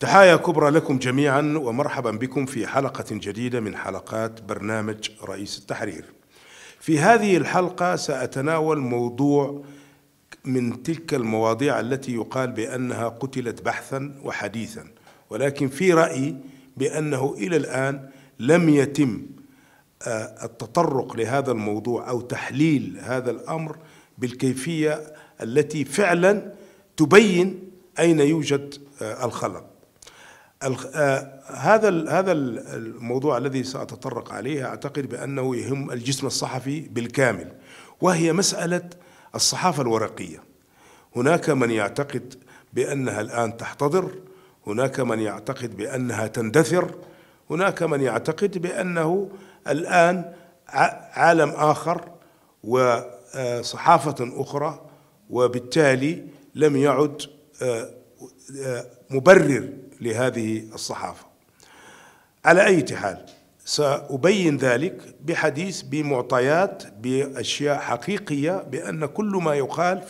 تحايا كبرى لكم جميعا ومرحبا بكم في حلقة جديدة من حلقات برنامج رئيس التحرير. في هذه الحلقة سأتناول موضوع من تلك المواضيع التي يقال بأنها قتلت بحثا وحديثا، ولكن في رأيي بأنه إلى الآن لم يتم آه، التطرق لهذا الموضوع أو تحليل هذا الأمر بالكيفية التي فعلا تبين أين يوجد آه، الخلل آه، هذا هذا الموضوع الذي ساتطرق عليه اعتقد بانه يهم الجسم الصحفي بالكامل وهي مساله الصحافه الورقيه هناك من يعتقد بانها الان تحتضر هناك من يعتقد بانها تندثر هناك من يعتقد بانه الان عالم اخر وصحافه آه، اخرى وبالتالي لم يعد آه، مبرر لهذه الصحافة على أي حال سأبين ذلك بحديث بمعطيات بأشياء حقيقية بأن كل ما يقال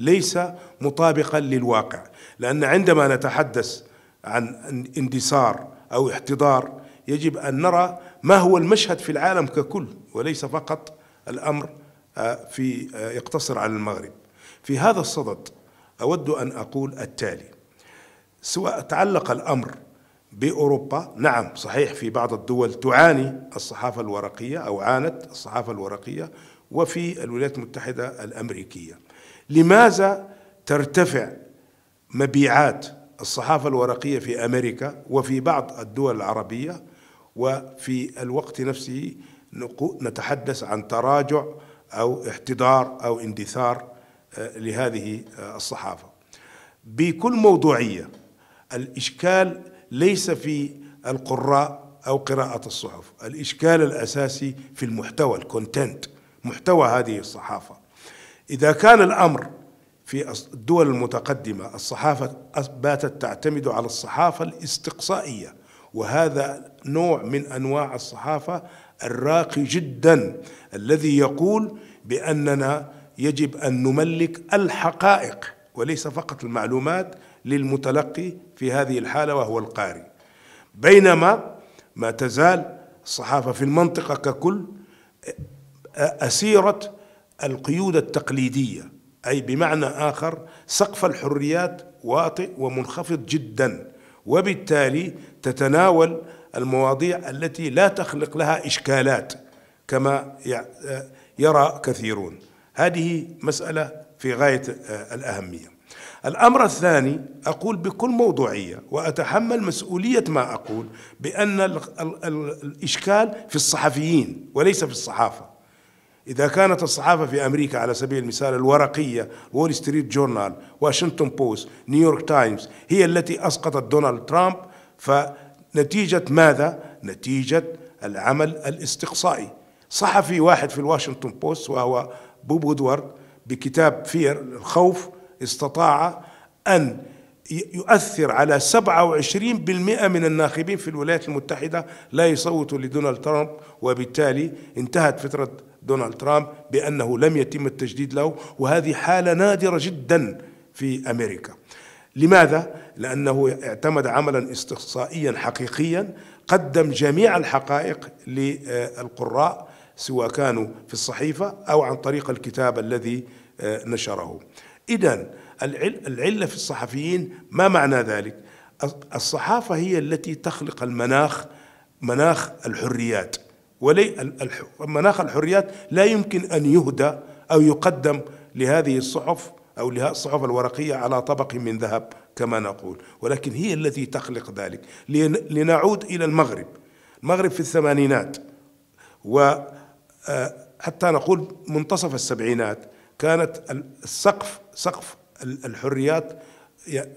ليس مطابقا للواقع لأن عندما نتحدث عن اندثار أو احتضار يجب أن نرى ما هو المشهد في العالم ككل وليس فقط الأمر آه، في آه، يقتصر على المغرب في هذا الصدد أود أن أقول التالي سواء تعلق الأمر بأوروبا نعم صحيح في بعض الدول تعاني الصحافة الورقية أو عانت الصحافة الورقية وفي الولايات المتحدة الأمريكية لماذا ترتفع مبيعات الصحافة الورقية في أمريكا وفي بعض الدول العربية وفي الوقت نفسه نتحدث عن تراجع أو احتضار أو اندثار آه، لهذه آه، الصحافة بكل موضوعية الإشكال ليس في القراء أو قراءة الصحف الإشكال الأساسي في المحتوى الكونتنت محتوى هذه الصحافة إذا كان الأمر في الدول المتقدمة الصحافة باتت تعتمد على الصحافة الاستقصائية وهذا نوع من أنواع الصحافة الراقي جدا الذي يقول بأننا يجب أن نملك الحقائق وليس فقط المعلومات للمتلقي في هذه الحالة وهو القارئ بينما ما تزال الصحافة في المنطقة ككل أسيرة القيود التقليدية أي بمعنى آخر سقف الحريات واطئ ومنخفض جدا وبالتالي تتناول المواضيع التي لا تخلق لها إشكالات كما يرى كثيرون هذه مسألة في غاية آه، الأهمية الأمر الثاني أقول بكل موضوعية وأتحمل مسؤولية ما أقول بأن الإشكال في الصحفيين وليس في الصحافة إذا كانت الصحافة في أمريكا على سبيل المثال الورقية وول ستريت جورنال واشنطن بوست نيويورك تايمز هي التي أسقطت دونالد ترامب فنتيجة ماذا؟ نتيجة العمل الاستقصائي صحفي واحد في الواشنطن بوست وهو بوب ودوارد بكتاب فير الخوف استطاع أن يؤثر على 27% من الناخبين في الولايات المتحدة لا يصوتوا لدونالد ترامب وبالتالي انتهت فترة دونالد ترامب بأنه لم يتم التجديد له وهذه حالة نادرة جدا في أمريكا لماذا؟ لأنه اعتمد عملا استقصائيا حقيقيا قدم جميع الحقائق للقراء سواء كانوا في الصحيفة أو عن طريق الكتاب الذي آه، نشره إذا العلة في الصحفيين ما معنى ذلك الصحافة هي التي تخلق المناخ مناخ الحريات ولي مناخ الحريات لا يمكن أن يهدى أو يقدم لهذه الصحف أو الصحف الورقية على طبق من ذهب كما نقول ولكن هي التي تخلق ذلك لنعود إلى المغرب المغرب في الثمانينات وحتى آه، نقول منتصف السبعينات كانت السقف سقف الحريات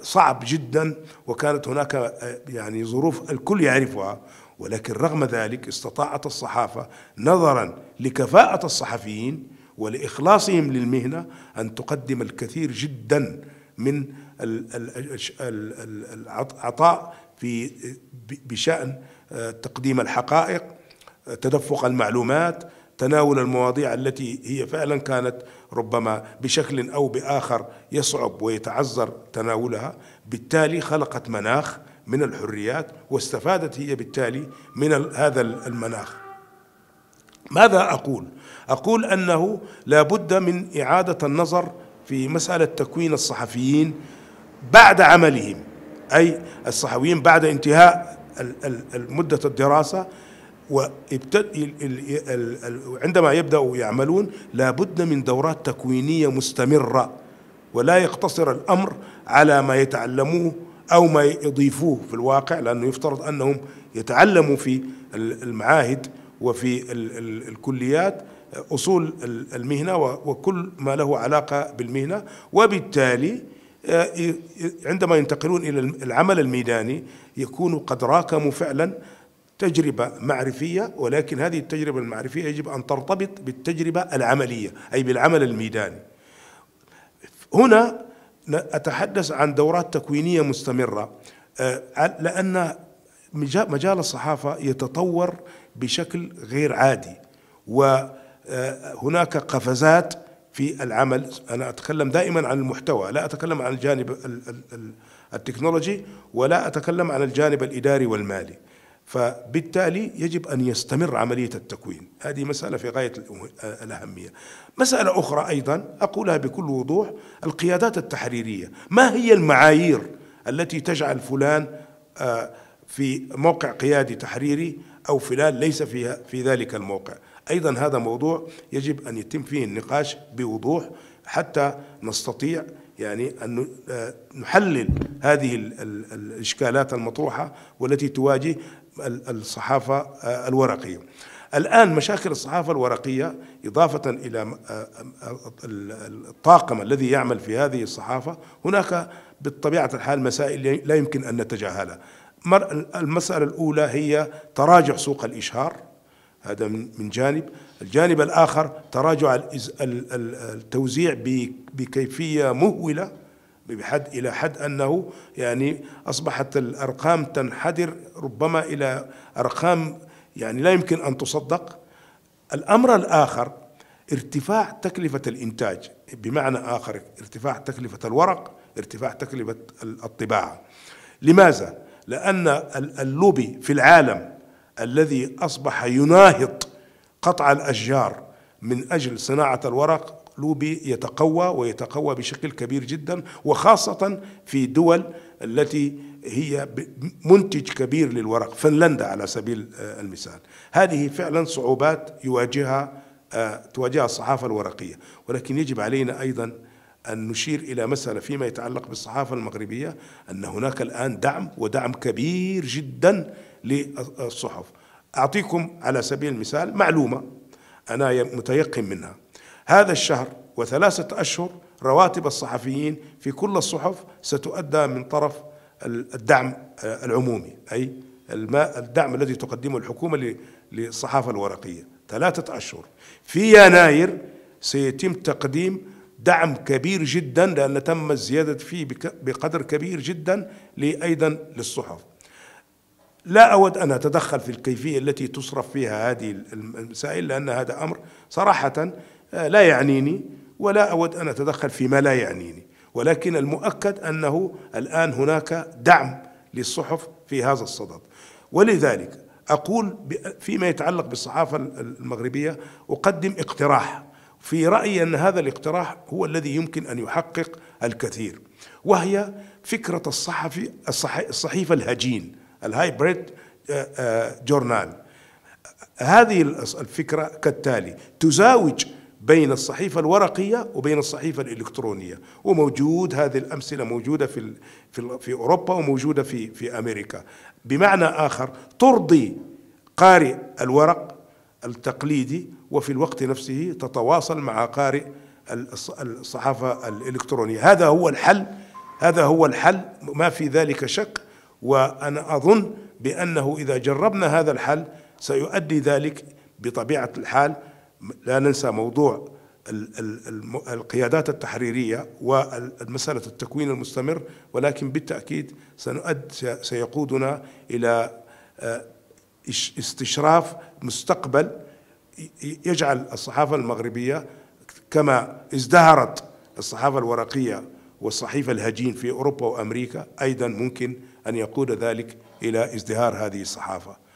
صعب جدا وكانت هناك آه، يعني ظروف الكل يعرفها ولكن رغم ذلك استطاعت الصحافة نظرا لكفاءة الصحفيين ولإخلاصهم للمهنة أن تقدم الكثير جدا من العطاء في آه، بشأن آه، تقديم الحقائق تدفق المعلومات تناول المواضيع التي هي فعلا كانت ربما بشكل أو بآخر يصعب ويتعذر تناولها بالتالي خلقت مناخ من الحريات واستفادت هي بالتالي من هذا المناخ ماذا أقول؟ أقول أنه لا بد من إعادة النظر في مسألة تكوين الصحفيين بعد عملهم أي الصحفيين بعد انتهاء مدة الدراسة وابتد... عندما يبدأوا يعملون لابد من دورات تكوينية مستمرة ولا يقتصر الأمر على ما يتعلموه أو ما يضيفوه في الواقع لأنه يفترض أنهم يتعلموا في المعاهد وفي الكليات أصول المهنة وكل ما له علاقة بالمهنة وبالتالي آه، عندما ينتقلون إلى العمل الميداني يكونوا قد راكموا فعلا تجربة معرفية ولكن هذه التجربة المعرفية يجب أن ترتبط بالتجربة العملية أي بالعمل الميداني هنا أتحدث عن دورات تكوينية مستمرة آه، لأن مجال الصحافة يتطور بشكل غير عادي وهناك آه، قفزات في العمل أنا أتكلم دائما عن المحتوى لا أتكلم عن الجانب التكنولوجي ولا أتكلم عن الجانب الإداري والمالي فبالتالي يجب أن يستمر عملية التكوين هذه مسألة في غاية الأهمية مسألة أخرى أيضا أقولها بكل وضوح القيادات التحريرية ما هي المعايير التي تجعل فلان آه، في موقع قيادي تحريري أو فلان ليس في, في ذلك الموقع أيضا هذا موضوع يجب أن يتم فيه النقاش بوضوح حتى نستطيع يعني أن آه، نحلل هذه الإشكالات المطروحة والتي تواجه الصحافة آه، الورقية الآن مشاكل الصحافة الورقية إضافة إلى آه، آه، الطاقم الذي يعمل في هذه الصحافة هناك بطبيعة الحال مسائل لا يمكن أن نتجاهلها المسألة الأولى هي تراجع سوق الإشهار هذا من جانب الجانب الآخر تراجع التوزيع بكيفية مهولة بحد إلى حد أنه يعني أصبحت الأرقام تنحدر ربما إلى أرقام يعني لا يمكن أن تصدق الأمر الآخر ارتفاع تكلفة الإنتاج بمعنى آخر ارتفاع تكلفة الورق ارتفاع تكلفة الطباعة لماذا؟ لأن اللوبي في العالم الذي أصبح يناهض قطع الأشجار من أجل صناعة الورق لوبي يتقوى ويتقوى بشكل كبير جدا وخاصة في دول التي هي منتج كبير للورق فنلندا على سبيل آه، المثال هذه فعلا صعوبات يواجهها آه، تواجهها الصحافة الورقية ولكن يجب علينا أيضا أن نشير إلى مسألة فيما يتعلق بالصحافة المغربية أن هناك الآن دعم ودعم كبير جدا للصحف أعطيكم على سبيل المثال معلومة أنا متيقن منها هذا الشهر وثلاثة أشهر رواتب الصحفيين في كل الصحف ستؤدى من طرف الدعم آه، العمومي أي الدعم الذي تقدمه الحكومة للصحافة الورقية ثلاثة أشهر في يناير سيتم تقديم دعم كبير جدا لأن تم الزيادة فيه بقدر كبير جدا أيضا للصحف لا أود أن أتدخل في الكيفية التي تصرف فيها هذه المسائل لأن هذا أمر صراحة آه، لا يعنيني ولا أود أن أتدخل فيما لا يعنيني ولكن المؤكد أنه الآن هناك دعم للصحف في هذا الصدد ولذلك أقول فيما يتعلق بالصحافة المغربية أقدم اقتراح في رأيي أن هذا الاقتراح هو الذي يمكن أن يحقق الكثير وهي فكرة الصحفي الصحيفة الهجين الهايبريد آه، آه، جورنال هذه الفكرة كالتالي تزاوج بين الصحيفة الورقية وبين الصحيفة الإلكترونية وموجود هذه الأمثلة موجودة في في في أوروبا وموجودة في في أمريكا بمعنى آخر ترضي قارئ الورق التقليدي وفي الوقت نفسه تتواصل مع قارئ الصحافة الإلكترونية هذا هو الحل هذا هو الحل ما في ذلك شك وأنا أظن بأنه إذا جربنا هذا الحل سيؤدي ذلك بطبيعة الحال لا ننسى موضوع القيادات التحريرية ومسألة التكوين المستمر ولكن بالتأكيد سنؤد سيقودنا إلى آه، استشراف مستقبل يجعل الصحافة المغربية كما ازدهرت الصحافة الورقية والصحيفة الهجين في أوروبا وأمريكا أيضا ممكن أن يقود ذلك إلى ازدهار هذه الصحافة